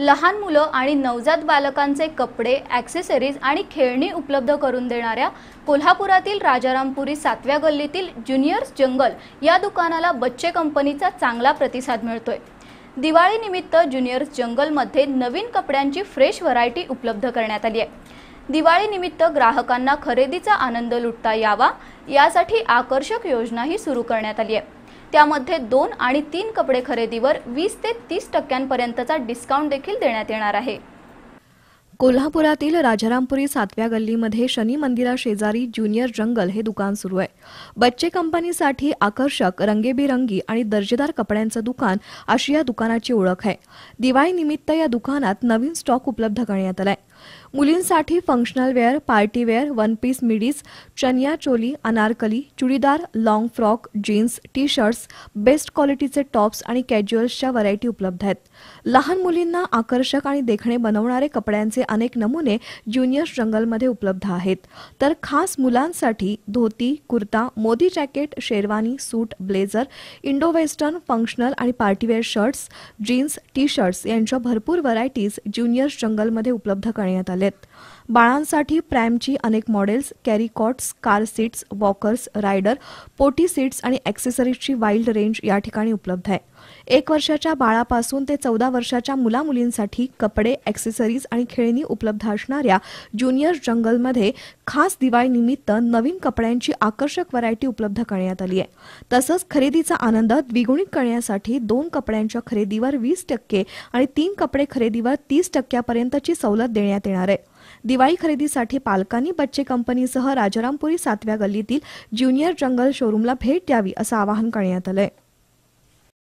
लहान मुलं आणि नवजात बालकांचे कपडे ॲक्सेसरीज आणि खेळणी उपलब्ध करून देणाऱ्या कोल्हापुरातील राजारामपुरी सातव्या गल्लीतील ज्युनियर्स जंगल या दुकानाला बच्चे कंपनीचा चांगला प्रतिसाद मिळतोय दिवाळीनिमित्त ज्युनियर्स जंगलमध्ये नवीन कपड्यांची फ्रेश व्हरायटी उपलब्ध करण्यात आली आहे दिवाळीनिमित्त ग्राहकांना खरेदीचा आनंद लुटता यावा यासाठी आकर्षक योजनाही सुरू करण्यात आली आहे त्यामध्ये दोन आणि तीन कपडे खरेदीवर वीस ते तीस टक्क्यांपर्यंतचा डिस्काउंट देखील देण्यात येणार आहे कोल्हापुरातील राजारामपुरी सातव्या गल्लीमध्ये शनी मंदिरा शेजारी ज्युनियर जंगल हे दुकान सुरू आहे बच्चे कंपनीसाठी आकर्षक रंगेबिरंगी आणि दर्जेदार कपड्यांचं दुकान अशी या दुकानाची ओळख आहे दिवाळीनिमित्त या दुकानात नवीन स्टॉक उपलब्ध करण्यात आलाय मुलींसाठी functional wear party wear one piece midis chaniya choli anarkali churidar long frock jeans T shirts best क्वालिटीचे टॉप्स आणि कॅज्युअल्सच्या व्हरायटी उपलब्ध आहेत लहान मुलींना आकर्षक आणि देखणे बनवणारे कपड्यांचे अनेक नमुने ज्युनियर्स जंगलमध्ये उपलब्ध आहेत तर खास मुलांसाठी dhoti kurta Modi jacket sherwani suit blazer Indo western functional आणि party wear shirts jeans T shirts यांच्या भरपूर व्हरायटीज ज्युनियर्स जंगलमध्ये उपलब्ध करण्यात आलेत बाळांसाठी प्रॅमची अनेक models cots car seats walkers rider potty seats आणि ॲक्सेसरीजची वाईल्ड रेंज या ठिकाणी उपलब्ध आहे एक वर्षाच्या बाळापासून ते चौदा वर्षाच्या मुलामुलींसाठी कपडे ॲक्सेसरीज आणि खेळणी उपलब्ध असणाऱ्या ज्युनियर जंगलमध्ये खास दिवाळीनिमित्त नवीन कपड्यांची आकर्षक व्हरायटी उपलब्ध करण्यात आली आहे तसंच खरेदीचा आनंद द्विगुणित करण्यासाठी दोन कपड्यांच्या खरेदीवर वीस टक्के आणि तीन कपडे खरेदीवर तीस टक्क्यापर्यंतची सवलत देण्यात येणार आहे दिवाळी खरेदीसाठी पालकांनी बच्चे कंपनीसह राजारामपुरी सातव्या गल्लीतील ज्युनियर जंगल शोरूमला भेट द्यावी असं आवाहन करण्यात आलं आहे